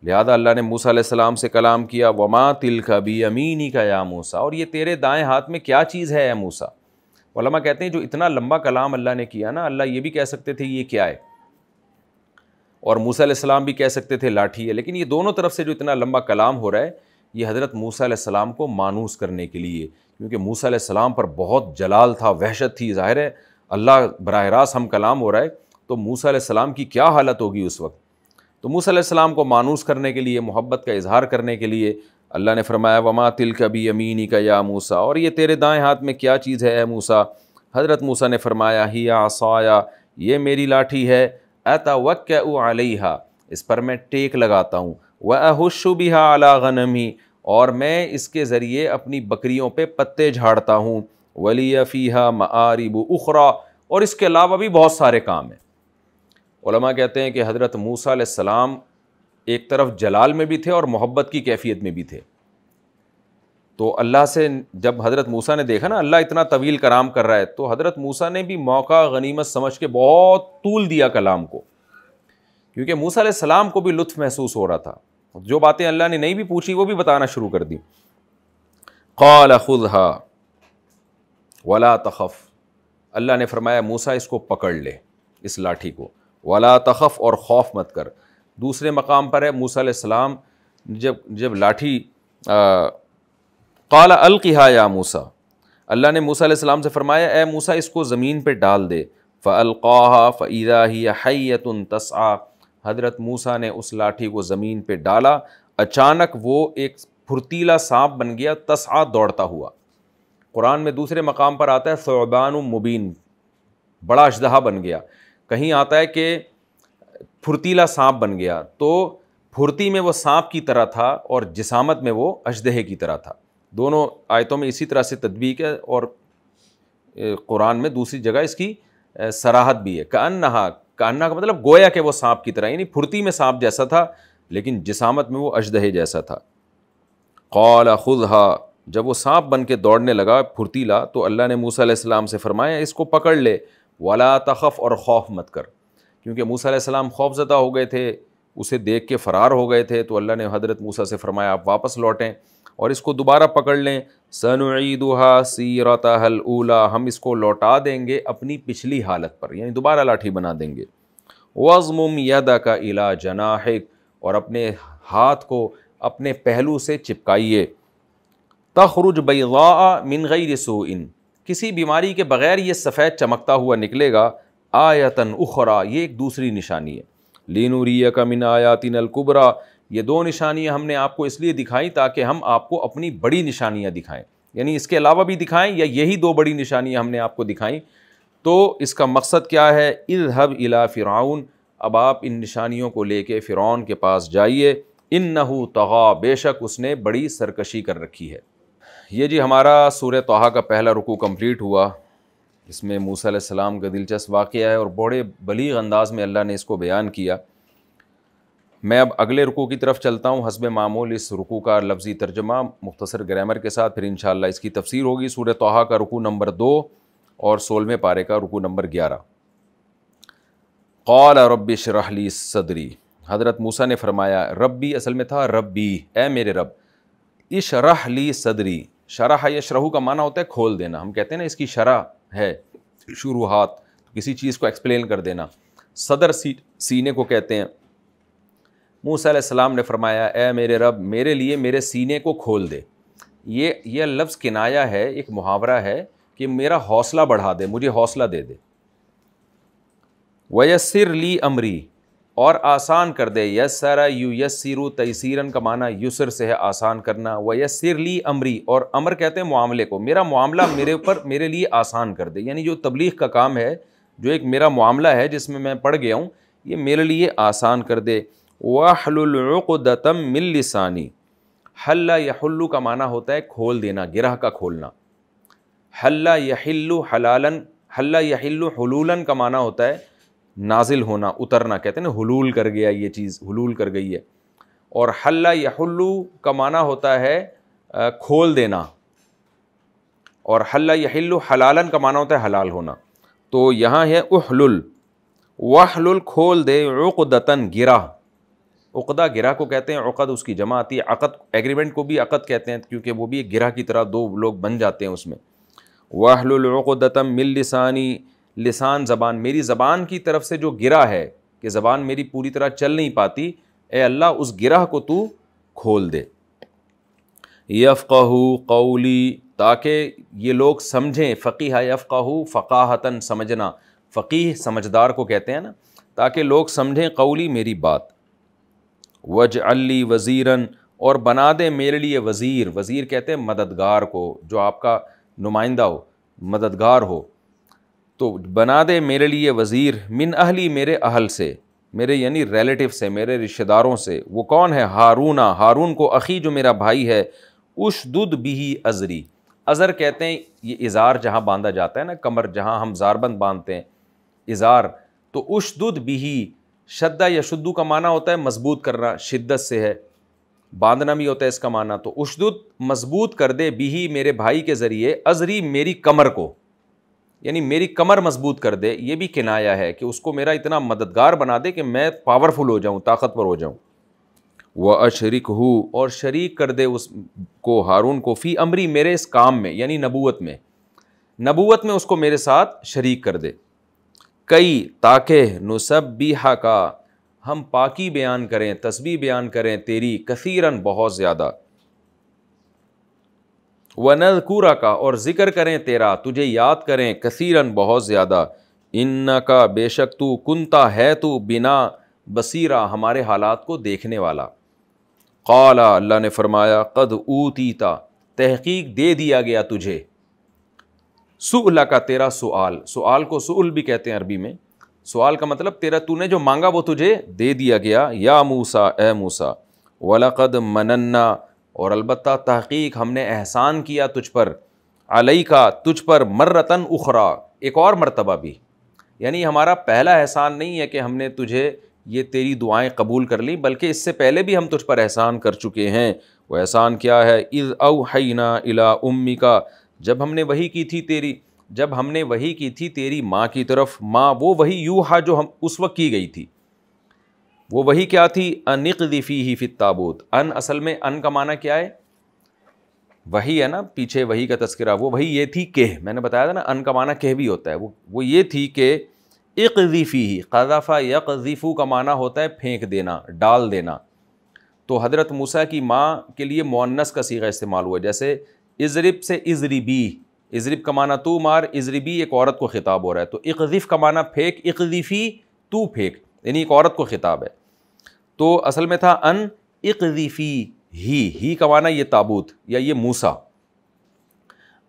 लिहाजा अल्लाह ने मूसा सलाम से कलाम किया वमा तिल का भी अमीनी का या मूसा और ये तेरे दाएँ हाथ में क्या चीज़ है या मूसा वलमा कहते हैं जो इतना लंबा कलाम अल्लाह ने किया ना अल्लाह ये भी कह सकते थे ये क्या है और मूसा सलाम भी कह सकते थे लाठी है लेकिन ये दोनों तरफ से जो इतना लंबा कलाम हो रहा है ये हज़रत मूसा सलाम को मानूस करने के लिए क्योंकि मूसा सलाम पर बहुत जलाल था वहशत थी ज़ाहिर है अल्लाह बरह रास्त हम कलाम हो रहा है तो मूसा सलाम की क्या हालत होगी उस वक्त तो मूसम को मानूस करने के लिए मोहब्बत का इजहार करने के लिए अल्लाह ने फरमाया वमा तिल कभी अमीनी का या मूसा और ये तेरे दाएँ हाथ में क्या चीज़ है मूसा हज़रत मूसा ने फरमाया ही आसाया ये मेरी लाठी है अता वक़ आलिहा इस पर मैं टेक लगाता हूँ व भी हा अला गनम ही और मैं इसके ज़रिए अपनी बकरियों पर पत्ते झाड़ता हूँ वली फ़ीहा मारिब उखरा और इसके अलावा भी बहुत सारे काम हैं उलमा कहते हैं कि हज़रत मूसा सलाम एक तरफ जलाल में भी थे और मोहब्बत की कैफियत में भी थे तो अल्लाह से जब हज़रत मूसा ने देखा ना अल्लाह इतना तवील कराम कर रहा है तो हज़रत मूसा ने भी मौका गनीमत समझ के बहुत तूल दिया कलाम को क्योंकि मूसा सलाम को भी लुत्फ़ महसूस हो रहा था जो बातें अल्लाह ने नहीं भी पूछी वो भी बताना शुरू कर दी कौल खुजहा वला तखफ़ अल्लाह ने फरमाया मूसा इसको पकड़ ले इस लाठी को वाला तखफ़ और खौफ मत कर दूसरे मकाम पर है मूसा मूसम जब जब लाठी काला अलकिहा या मूसा अल्लाह ने मूसा सलाम से फ़रमाया ए मूसा इसको ज़मीन पर डाल दे फ़लक़ा फ़ैदा ही हैतन तस्ा हज़रत मूसा ने उस लाठी को ज़मीन पर डाला अचानक वो एक फुर्तीला सांप बन गया तस्ा दौड़ता हुआ कुरान में दूसरे मकाम पर आता है फ़ुबान मुबीन बड़ा अशदहा बन गया कहीं आता है कि फुर्तीला सांप बन गया तो फुर्ती में वो सांप की तरह था और जिसामत में वो अजदहे की तरह था दोनों आयतों में इसी तरह से तदबीक है और कुरान में दूसरी जगह इसकी सराहत भी है कान्हा कान्हा का मतलब गोया के वो सांप की तरह यानी फुर्ती में सांप जैसा था लेकिन जिसामत में वो अजदहे जैसा था कौला खुदहा जब वो सांप बन के दौड़ने लगा फुर्तीला तो अल्लाह ने मूसा से फ़रमाया इसको पकड़ ले वाला तखफ़ और खौफ मत कर क्योंकि मूसा सलाम खौफजदा हो गए थे उसे देख के फ़रार हो गए थे तो अल्लाह ने हज़रत मूसा से फ़रमाया आप वापस लौटें और इसको दोबारा पकड़ लें सनईदहा सीरतहल ऊला हम इसको लौटा देंगे अपनी पिछली हालत पर यानी दोबारा लाठी बना देंगे वज़मुम यदा का इला जनाहिक और अपने हाथ को अपने पहलू से चिपकाइए तखरुज बैज़ा मिन गैर सूइन किसी बीमारी के बग़ैर ये सफ़ेद चमकता हुआ निकलेगा आयतन उखरा ये एक दूसरी निशानी है लीनूरिया का मिन आयातिन अलकुबरा ये दो निशानियाँ हमने आपको इसलिए दिखाई ताकि हम आपको अपनी बड़ी निशानियाँ दिखाएँ यानी इसके अलावा भी दिखाएँ या यही दो बड़ी निशानियाँ हमने आपको दिखाई तो इसका मकसद क्या है इजहब इला फ़िराउन अब आप इन निशानियों को लेके फ़िरौन के पास जाइए इन नहू तगा बेशक उसने बड़ी सरकशी कर रखी है ये जी हमारा सूर तोहा का पहला रुकू कम्प्लीट हुआ इसमें मूसा सलाम का दिलचस्प वाक़ है और बड़े बलीग अंदाज़ में अल्लाह ने इसको बयान किया मैं अब अगले रुकू की तरफ चलता हूँ हसब मामूल इस रुकू का लफ्ज़ी तर्जमा मुख्तर ग्रामर के साथ फिर इन इसकी तफसीर होगी सूर तोहा का रुकू नंबर दो और सोलवें पारे का रुकू नंबर ग्यारह कौल रब शरहली सदरी हज़रत मूसा ने फरमाया रबी असल में था रबी ए मेरे रब इशरहली सदरी शराह या शरहू का माना होता है खोल देना हम कहते हैं ना इसकी शरह है शुरुआत तो किसी चीज़ को एक्सप्लेन कर देना सदर सी सीने को कहते हैं मूसा सलाम ने फरमाया ए मेरे रब मेरे लिए मेरे सीने को खोल दे ये यह लफ्ज़ किनाया है एक मुहावरा है कि मेरा हौसला बढ़ा दे मुझे हौसला दे दे वयसर ली अमरी और आसान कर दे यसरा यू सिरु तयसीरन का माना युसर से है आसान करना व ली अमरी और अमर कहते हैं मामले को मेरा मामला मेरे ऊपर मेरे लिए आसान कर दे यानी जो तबलीग का काम है जो एक मेरा मामला है जिसमें मैं पढ़ गया हूँ ये मेरे लिए आसान कर दे वाहलुलदतम मिल लिसानी हल्ला यहल्लू का माना होता है खोल देना गिरह का खोलना हल्ला यहल्लु हलालन हल्ला यहल्लु हलूलन का माना होता है नाजिल होना उतरना कहते हैं ना हलूल कर गया ये चीज़ हलूल कर गई है और हल्ला या हल्लू का माना होता है खोल देना और हल्ला या हिल्लु हलालन का माना होता है हलाल होना तो यहाँ है उहलुल वाहलुल खोल दे उकदतन गिरा उकदा गिरा को कहते हैं उकद उसकी जमा आती है अकद एग्रीमेंट को भी अकद कहते हैं क्योंकि वो भी एक गिरा की तरह दो लोग बन जाते हैं उसमें वाहलुल उकदतम मिल लिसानी लिसान ज़बान मेरी ज़बान की तरफ से जो गिरा है कि ज़बान मेरी पूरी तरह चल नहीं पाती ए अल्लाह उस गिरह को तू खोल दे यफ़ू कौली ताकि ये लोग समझें फ़कीह यफ़ू फ़काहतन समझना फ़कीह समझदार को कहते हैं ना ताकि लोग समझें कौली मेरी बात वज अली वज़ीरन और बना दे मेरे लिए वज़ीर वज़ीर कहते हैं मददगार को जो आपका नुमाइंदा हो मददगार हो तो बना दे मेरे लिए वज़ीर मिन अहली मेरे अहल से मेरे यानी रिलेटिव से मेरे रिश्तेदारों से वो कौन है हारूना हारून को अखी जो मेरा भाई है उश दुद बिही अजरी अज़र कहते हैं ये इज़ार जहाँ बांधा जाता है ना कमर जहाँ हम ज़ारबंद बांधते हैं इज़ार तो उश दुद बिही शद्दा या शुद्दू का माना होता है मजबूत करना शिद्दत से है बांधना भी होता है इसका माना तो उशदुद मजबूत कर दे बिही मेरे भाई के ज़रिए अजरी मेरी कमर को यानी मेरी कमर मजबूत कर दे ये भी किनाया है कि उसको मेरा इतना मददगार बना दे कि मैं पावरफुल हो जाऊँ ताकतवर हो जाऊँ व अशरिक हो और शरीक कर दे उस को हारून को फ़ी अमरी मेरे इस काम में यानी नबूत में नबूत में उसको मेरे साथ शरीक कर दे कई ताके नुसब हा का हम पाकि बयान करें तस्वी बयान करें तेरी कसीरन बहुत ज़्यादा वनल कूरा का और ज़िक्र करें तेरा तुझे याद करें कसीरन बहुत ज़्यादा इन का बेशक तू कुनता है तू बिना बसीरा हमारे हालात को देखने वाला कला अल्लाह ने फरमाया कद ऊतीता तहकीक दे दिया गया तुझे सुला का तेरा सवाल सुआल को सुल भी कहते हैं अरबी में सवाल का मतलब तेरा तूने जो मांगा वो तुझे दे दिया गया या मूसा ए मूसा वलकद मनन्ना और अलबत् तहक़ीक हमने एहसान किया तुझ पर अलई का तुझ पर मर्रतन उखरा एक और मरतबा भी यानी हमारा पहला एहसान नहीं है कि हमने तुझे ये तेरी दुआएं कबूल कर ली बल्कि इससे पहले भी हम तुझ पर एहसान कर चुके हैं वो एहसान क्या है इज़ अवहैना इला उम्मी का जब हमने वही की थी तेरी जब हमने वही की थी तेरी माँ की तरफ माँ वो वही यू हा जो हम उस वक्त की गई थी वो वही क्या थी अनिकदिफ़ी ही फित ताबूत अन असल में अन का माना क्या है वही है ना पीछे वही का तस्करा वो वही ये थी केह मैंने बताया था ना अन का माना केह भी होता है वो वो ये थी कि इकदीफ़ी ही कदाफ़ा यकजीफ़ू का माना होता है फेंक देना डाल देना तो हज़रत मूसा की माँ के लिए मुन्नस का सीगा इस्तेमाल हुआ जैसे इजरिप से इजरीबी इजरिप का माना तू मार इजरीबी एक औरत को ख़िताब हो रहा है तो इकजीफ़ का माना फेंक इकजीफ़ी तू फेंक यानी एक औरत को ख़िताब है तो असल में था अन इकदीफ़ी ही ही का ये ताबूत या ये मूसा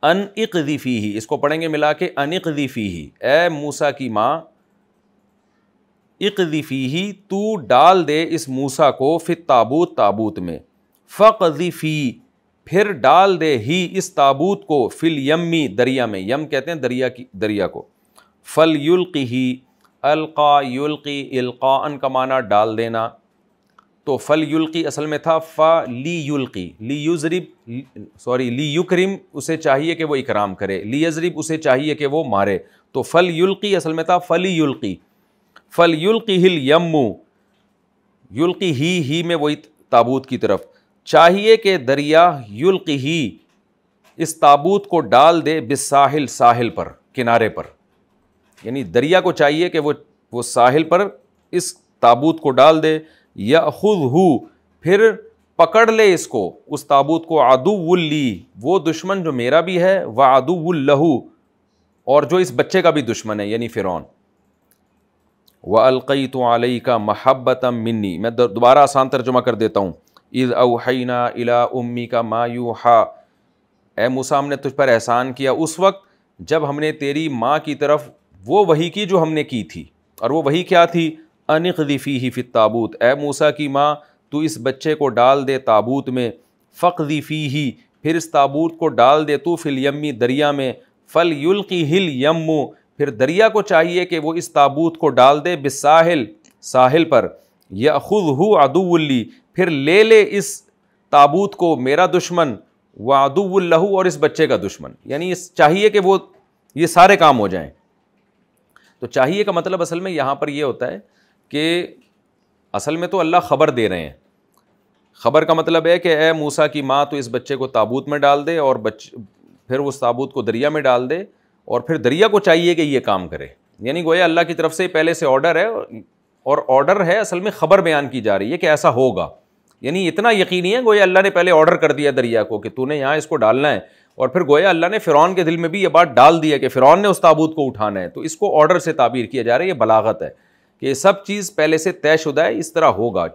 अन इकदीफ़ी ही इसको पढ़ेंगे मिला के अन इकदीफ़ी ही ए मूसा की माँ इकदीफ़ी ही तू डाल दे इस मूसा को फिर ताबूत ताबूत में फ़ी फिर डाल दे ही इस ताबूत को फिल यम्मी दरिया में यम कहते हैं दरिया की दरिया को फल युल्क ही अलका युल्की इल्कान का माना डाल देना तो फ़ल युल्की असल में था फ़ा ली युल्की ली युज़रब सॉरी ली युक्रिम उसे चाहिए कि वो इकराम करे ली यजरब उसे चाहिए कि वो मारे तो फ़ल युल्की असल में था फ़ली युल्की फ़ल युल्की हिल यमू युल्की ही ही में वही ताबूत की तरफ चाहिए कि दरिया युल्की ही इस ताबूत को डाल दे साहिल साहिल पर किनारे पर यानी दरिया को चाहिए कि वो वो साहिल पर इस ताबूत को डाल दे या खुद हु फिर पकड़ ले इसको उस ताबूत को आदुवुल्ली वो दुश्मन जो मेरा भी है वह आदुवुल्लहू और जो इस बच्चे का भी दुश्मन है यानी फ़िरौन व अलकई तो आलई का महब्बत मिन्नी मैं दोबारा आसान तर्जुमा कर देता हूँ इज़ अवहैना अला उम्मी का माँ मायू हा ए मूसा हमने तुझ पर एहसान किया उस वक्त जब हमने तेरी माँ की तरफ वो वही की जो हमने की थी और वो वही क्या थी अनिकदीफ़ी ही फित ताबूत ए मूसा की माँ तू इस बच्चे को डाल दे ताबूत में फ़िफ़ी ही फिर इस ताबूत को डाल दे तू फिल यम्मी दरिया में फ़ल युल की हिल यम्मू फिर दरिया को चाहिए कि वो इस ताबूत को डाल दे बिसाहिल साहिल पर यह खुद हु अदुल्ली फिर ले ले इस ताबूत को मेरा दुश्मन व अदुल्लहू और इस बच्चे का दुश्मन यानी इस चाहिए कि वो ये सारे काम हो जाएं तो चाहिए का मतलब असल में यहाँ पर ये होता है कि असल में तो अल्लाह ख़बर दे रहे हैं ख़बर का मतलब है कि ए मूसा की माँ तो इस बच्चे को ताबूत में डाल दे और बच फिर उस ताबूत को दरिया में डाल दे और फिर दरिया को चाहिए कि ये काम करे यानी गोया अल्लाह की तरफ से पहले से ऑर्डर है और ऑर्डर है असल में ख़बर बयान की जा रही है कि ऐसा होगा यानी इतना यकीनी है गोया अल्लाह ने पहले ऑर्डर कर दिया दरिया को कि तूने यहाँ इसको डालना है और फिर गोया अल्लाह ने फ़िरौन के दिल में भी ये बात डाल दी है कि फ़िरौन ने उस ताबूत को उठाना है तो इसको ऑर्डर से ताबीर किया जा रहा है ये बलागत है कि ये सब चीज़ पहले से तयशुदा है इस तरह होगा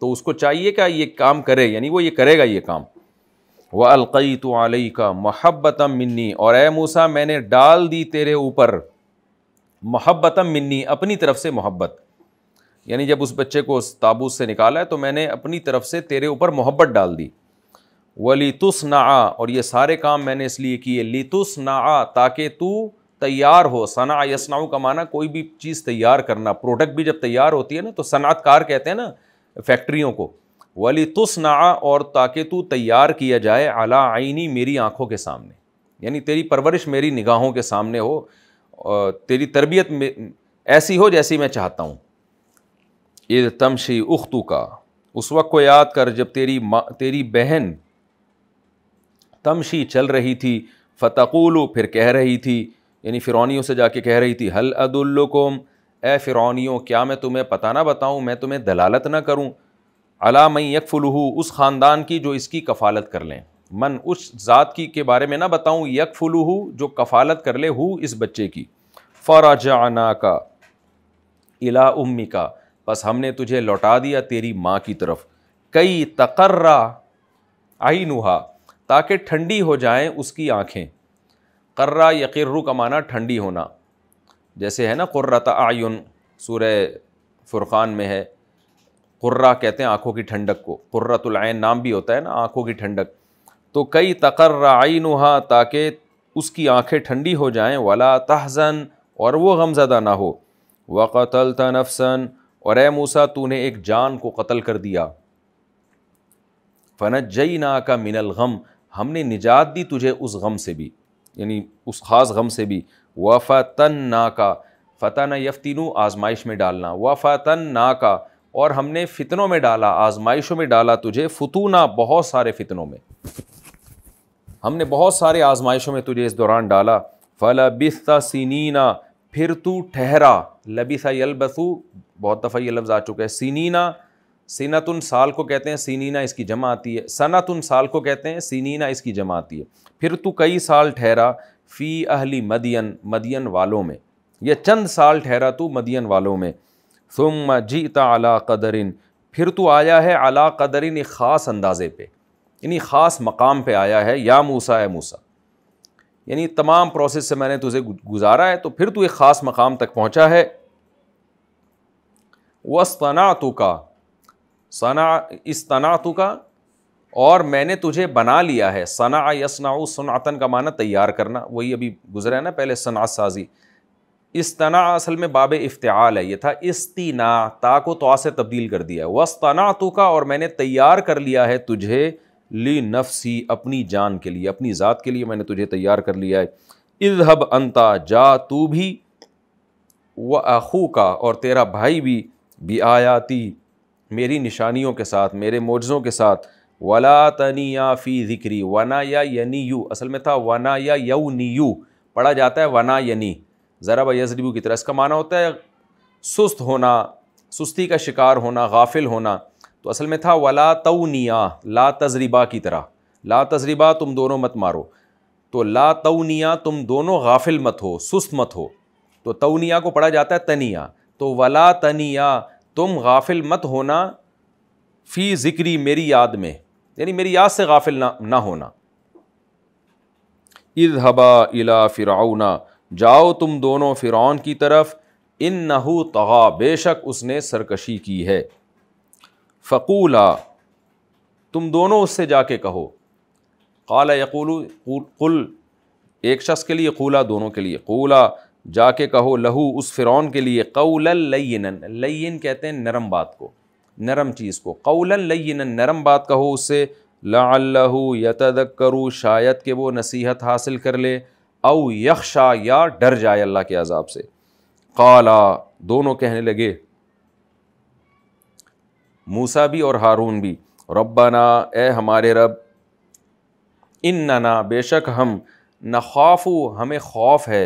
तो उसको चाहिए क्या ये काम करे यानी वो ये करेगा ये काम व अलकई तो आलई का महब्बतम मिन्नी और ए मूसा मैंने डाल दी तेरे ऊपर मोहब्बत मिन्नी अपनी तरफ से मोहब्बत यानी जब उस बच्चे को उस ताबूत से निकाला है तो मैंने अपनी तरफ से तेरे ऊपर मोहब्बत डाल दी वली आ और ये सारे काम मैंने इसलिए किए ली आ ताकि तू तैयार हो सना यसनाऊ का माना कोई भी चीज़ तैयार करना प्रोडक्ट भी जब तैयार होती है ना तो सनातकार कहते हैं ना फैक्ट्रियों को वली आ और ताकि तू तैयार किया जाए अला आइनी मेरी आँखों के सामने यानी तेरी परवरिश मेरी निगाहों के सामने हो तेरी तरबियत ऐसी हो जैसी मैं चाहता हूँ ये तमशी उख्तू का उस वक्त को याद कर जब तेरी माँ तेरी बहन तमशी चल रही थी फ़तकुलू फिर कह रही थी यानी फ़िरौनियों से जाके कह रही थी हल अदुल्लुकुम ए फ़िरौनियों क्या मैं तुम्हें पता ना बताऊँ मैं तुम्हें दलालत ना करूँ अला मई यकफ़ुलहू उस ख़ानदान की जो इसकी कफ़ालत कर लें मन उस ज़ात की के बारे में ना बताऊँ यकफ़ुलहू जो कफ़ालत कर ले हु इस बच्चे की फ़राजाना का इला उम्मी का बस हमने तुझे लौटा दिया तेरी माँ की तरफ कई तकर्रा आई नुहा ताकि ठंडी हो जाए उसकी आँखें कर्रा यकीर्रु का माना ठंडी होना जैसे है ना कुर्रत आयुन सूर फुरक़ान में है कुर्रा कहते हैं आँखों की ठंडक को कुर्रतुलैन नाम भी होता है ना आँखों की ठंडक तो कई तकर्रआनुहा ताकि उसकी आँखें ठंडी हो जाएँ वला तहज़न और वह गमज़दा ना हो वक़तल तनफसन और ए मूसा तूने एक जान को कत्ल कर दिया फ़नत जई ना का मिनल गम हमने निजात दी तुझे उस गम से भी यानी उस ख़ास गम से भी वफ़ा तन ना का फ़तह ना यफ्तिनु आजमाइश में डालना वफ़ा तन ना का और हमने फ़ितनों में डाला आजमाइशों में डाला तुझे फतूना बहुत सारे फ़ितनों में हमने बहुत सारे आजमाइशों में तुझे इस दौरान डाला फ़लबिस्ता सीनीना फिर तू ठहरा लबिसा यलबसू बहुत दफ़ा ये लफ्ज़ आ चुका है सीनीना सीनातुन साल को कहते हैं सीनीना इसकी जमा आती है सनातुन साल को कहते हैं सीनीना इसकी जमा आती है फिर तू कई साल ठहरा फ़ी अहली मदियन मदियन वालों में या चंद साल ठहरा तू मदियन वालों में सुम जीता अला कदरिन फिर तो आया है अला कदरिन एक ख़ास अंदाज़े पे यानी ख़ास मकाम पे आया है या मूसा है मूसा यानी तमाम प्रोसेस से मैंने तुझे गुजारा है तो फिर तू एक ख़ास मकाम तक पहुँचा है वस्तना तो का सना इस तनातु का और मैंने तुझे बना लिया है सना यसना सनातन का माना तैयार करना वही अभी गुजरा है ना पहले सना साजी इस तना असल में बाब इफ्ताल है ये था इस्तीना ता को तो से तब्दील कर दिया है वस्तना तो का और मैंने तैयार कर लिया है तुझे ली नफसी अपनी जान के लिए अपनी ज़ात के लिए मैंने तुझे तैयार कर लिया है इजहब अंता जा तू भी व आख़ू का और तेरा भाई भी भी आयाती मेरी निशानियों के साथ मेरे मोज़ों के साथ वला तनिया फ़ी ज़िक्री वना या यनी यू असल में था वना या यऊ यू पढ़ा जाता है वना यनी ज़रा बजरिबू की तरह इसका माना होता है सुस्त होना सुस्ती का शिकार होना गाफिल होना तो असल में था वला निया ला तजरबा की तरह ला तज़रबा तुम दोनों मत मारो तो ला निया तुम दोनों गाफिल मत हो सुस्त मत हो तो निया को पढ़ा जाता है तनिया तो वला तनिया तुम गाफिल मत होना फ़ी ज़िक्री मेरी याद में यानी मेरी याद से गाफिल ना ना होना इजहबा इला फिराउना जाओ तुम दोनों फ़िरौन की तरफ इन नहू तगा बेशक उसने सरकशी की है फ़कूला तुम दोनों उससे जाके कहो काला यकूल कुल एक शख्स के लिए कूला दोनों के लिए कूला जाके कहो लहू उस फ़िरौन के लिए कौल लयनन लयन कहते हैं नरम बात को नरम चीज़ को कौल लयनन नरम बात कहो उससे लाहू यतदक करूँ शायद के वो नसीहत हासिल कर ले औ यखशा या डर जाए अल्लाह के अजाब से कला दोनों कहने लगे मूसा भी और हारून भी रब्बाना ए हमारे रब इन ना बेशक हम नखाफू हमें खौफ है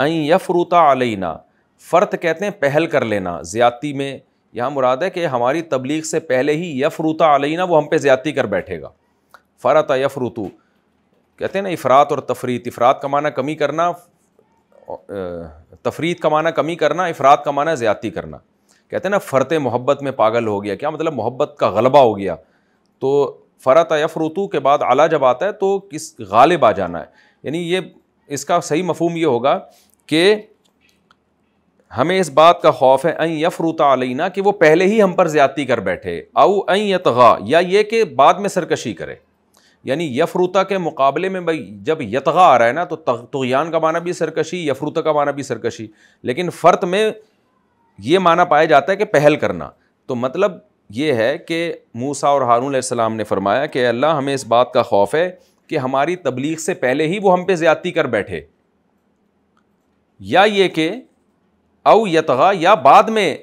आई यफरूता अलैना फ़र्त कहते हैं पहल कर लेना ज़्यादती में यहाँ मुराद है कि हमारी तबलीग से पहले ही यफरूता अलैना वो हम पे ज़्यादती कर बैठेगा फ़रत यफरूतू कहते हैं ना इफ़रात और तफरीत इफ़रात का माना कमी करना तफरीत का माना कमी करना इफ़रात का माना ज़्यादती करना कहते हैं ना फ़र्त मोहब्बत में पागल हो गया क्या मतलब मोहब्बत का गलबा हो गया तो फ़रत यफरूतू के बाद आला जब आता है तो किस गालिब आ जाना है यानी ये इसका सही मफहूम ये होगा कि हमें इस बात का खौफ है अं यफरूता अलैना कि वो पहले ही हम पर ज़्यादती कर बैठे अव अं यतगा या ये कि बाद में सरकशी करे यानी यफरूता के मुकाबले में भाई जब यतगा आ रहा है ना तो तुगयान का माना भी सरकशी यफरूता का माना भी सरकशी लेकिन फ़र्त में ये माना पाया जाता है कि पहल करना तो मतलब ये है कि मूसा और हारून सलाम ने फरमाया कि अल्लाह हमें इस बात का खौफ है कि हमारी तबलीग से पहले ही वो हम पे ज़्यादती कर बैठे या ये कि अव यतहा या बाद में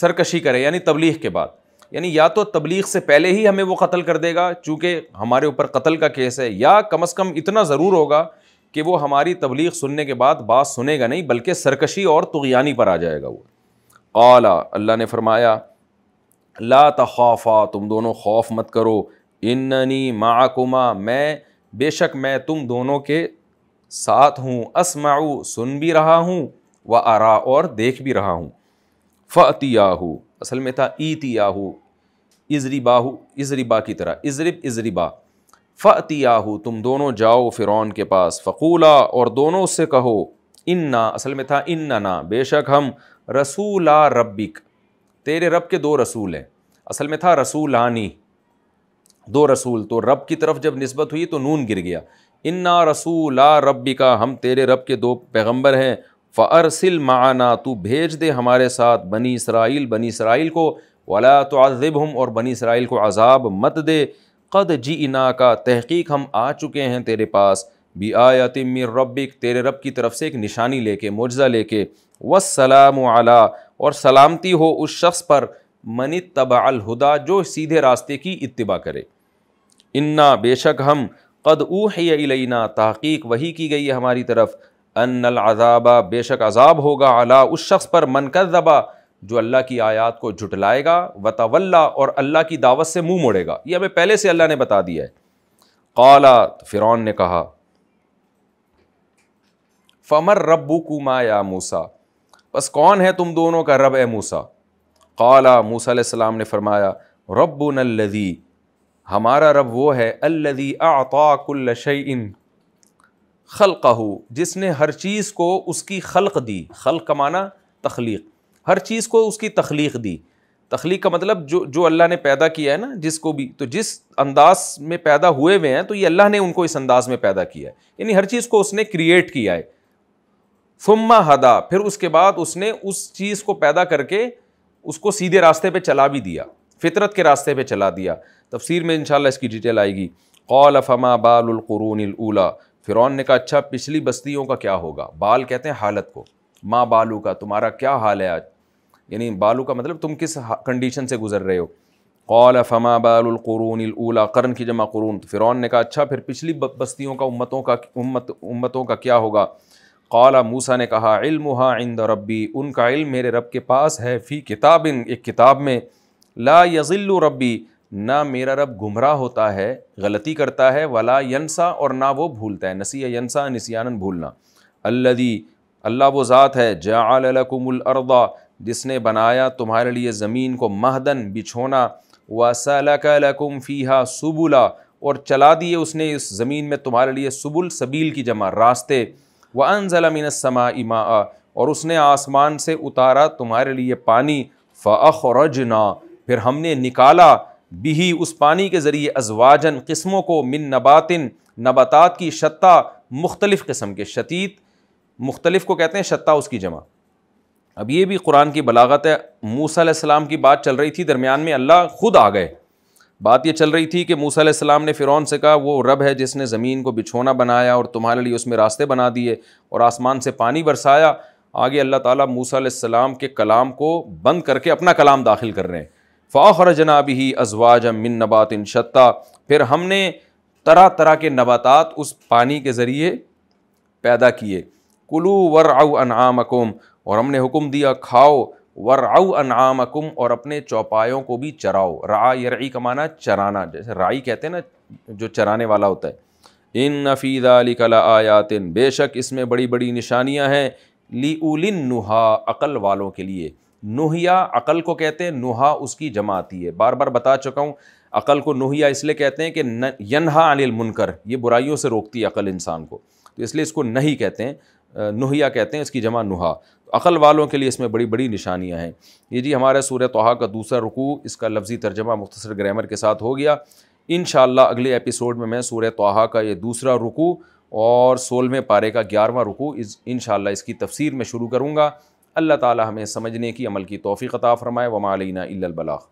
सरकशी करे यानी तबलीग के बाद यानी या तो तबलीग से पहले ही हमें वो कत्ल कर देगा चूँकि हमारे ऊपर कत्ल का केस है या कम अज़ कम इतना ज़रूर होगा कि वो हमारी तबलीग सुनने के बाद बात सुनेगा नहीं बल्कि सरकशी और तुगयानी पर आ जाएगा वो कला अल्लाह ने फरमाया ला तखाफा तुम दोनों खौफ मत करो इन्नी माकुमा मैं बेशक मैं तुम दोनों के साथ हूँ असमाऊ सुन भी रहा हूँ व आरा और देख भी रहा हूँ फ़तियाहू असल में था ईतियाहू इजरिबाहू इजरिबा की तरह इजरिब इजरीबा फ़तियाहू तुम दोनों जाओ फ़िरौन के पास फ़कूला और दोनों उससे कहो इन्ना असल में था इन्ना बेशक हम रसूला रब्बिक तेरे रब के दो रसूल हैं असल में था रसूलानी दो रसूल तो रब की तरफ जब नस्बत हुई तो नून गिर गया इन्ना रसूला रब्बी का हम तेरे रब के दो पैगम्बर हैं फ़रसिल माना तू भेज दे हमारे साथ बनी इसराइल बनी इसराइल को वला तो अज़ब हम और बनी इसराइल को अजाब मत दे कद जी इना का तहकीक हम आ चुके हैं तेरे पास बी आयाति मिर रबिक तेरे रब की तरफ से एक निशानी लेके मुजज़ा लेके वसलाम अला और सलामती हो उस शख्स पर मनी तबालहुदा जो सीधे रास्ते की इतबा करे इन्ना बेशक हम कद ऊहना तहकीक वही की गई है हमारी तरफ अनलज़ाबा बेशक अजाब होगा अला उस शख्स पर मन कर दबा जो अल्लाह की आयात को जुटलाएगा वतवल्ला और अल्लाह की दावत से मुँह मोड़ेगा यह हमें पहले से अल्लाह ने बता दिया है कला फिर ने कहा फ़मर रबू कुमा या मूसा बस कौन है तुम दोनों का रब ए मूसा कला मूसा ने फ़रमाया रबुनल्लदी हमारा रब वो है अल्लदी आता शैन खलका हो जिसने हर चीज़ को उसकी खलक दी खल़ का माना तख्लीक हर चीज़ को उसकी तख्लीक दी तख्लीक का मतलब जो जो अल्लाह ने पैदा किया है ना जिसको भी तो जिस अंदाज में पैदा हुए हुए हैं तो ये अल्लाह ने उनको इस अंदाज में पैदा किया है यानी हर चीज़ को उसने क्रिएट किया है फुम्मा हदा फिर उसके बाद उसने उस चीज़ को पैदा करके उसको सीधे रास्ते पे चला भी दिया फितरत के रास्ते पर चला दिया तफसीर में इनशाला इसकी डिटेल आएगी कौल फमा बालकुरूनला फ़िरौन ने कहा अच्छा पिछली बस्तियों का क्या होगा बाल कहते हैं हालत को माँ बालू का तुम्हारा क्या हाल है आज यानी बालू का मतलब तुम किस कंडीशन से गुजर रहे हो कौल फमा बालकुरूनला करन की जमा कुरून फ़िरौन ने कहा अच्छा फिर पिछली बस्तियों का उम्मतों का उम्मत उम्मतों का क्या होगा कौला मूसा ने कहा इल्म हाँ इंद रबी उनका इल्म मेरे रब के पास है फ़ी किताबिन एक किताब में ला यजिल्लु रब्बी ना मेरा रब गुमराह होता है गलती करता है वला यनसा और ना वो भूलता है नसी यनसा नसियान भूलना अल्लदी अल्लाह वो ज़ात है जाकुमरदा जिसने बनाया तुम्हारे लिए ज़मीन को महदन बिछोना व वसलकुम फ़ीहा सुबुला और चला दिए उसने इस ज़मीन में तुम्हारे लिए सुबुल सबील की जमा रास्ते व अनजलमिन समा इमा और उसने आसमान से उतारा तुम्हारे लिए पानी फ़रजना फिर हमने निकाला बिही उस पानी के ज़रिए अजवाजन किस्मों को मिन नबातिन नबातात की शत्ता मुख्तलिफ़ किस्म के शतीत मुख्तलिफ़ को कहते हैं शत्ता उसकी जमा अब ये भी कुरान की बलागत है मूसा सलाम की बात चल रही थी दरमियान में अल्लाह खुद आ गए बात यह चल रही थी कि मूसा सलाम ने फ़िरौन से कहा वो रब है जिसने ज़मीन को बिछोना बनाया और तुम्हारे लिए उसमें रास्ते बना दिए और आसमान से पानी बरसाया आगे अल्लाह ताला मूसा सलाम के कलाम को बंद करके अपना कलाम दाखिल कर रहे हैं फ़ाखर जनाब ही अजवाज मिन नबात इन शत्ता फिर हमने तरह तरह के नबातात उस पानी के ज़रिए पैदा किए कुलू वर आउ अकुम और हमने हुक्म दिया खाओ वर आउ अकुम और अपने चौपायों को भी चराओ रा यरई का माना चराना जैसे राई कहते हैं ना जो चराने वाला होता है इन नफीद अली कला आयातिन बेशक इसमें बड़ी बड़ी निशानियाँ हैं ली उलिन नुहा अकल वालों के लिए नुहिया अकल को कहते हैं नुहा उसकी जमा आती है बार बार बता चुका हूँ अकल को नुहिया इसलिए कहते हैं कि यनहा अनिल मुनकर ये बुराइयों से रोकती है अकल इंसान को तो इसलिए इसको नहीं कहते हैं नुहिया कहते हैं इसकी जमा नुहा तो अकल वालों के लिए इसमें बड़ी बड़ी निशानियाँ हैं ये जी हमारा सूर्य तोहा का दूसरा रुकू इसका लफ्ज़ी तर्जमा मुख्तर ग्रामर के साथ हो गया इन अगले एपिसोड में मैं सूर तो का ये दूसरा रुकू और सोलहवें पारे का ग्यारहवा रुकू इस इन इसकी तफसीर में शुरू करूँगा अल्लाह ताला हमें समझने की अमल की तोफ़ी अता फ़रमाए वमालना इलाबला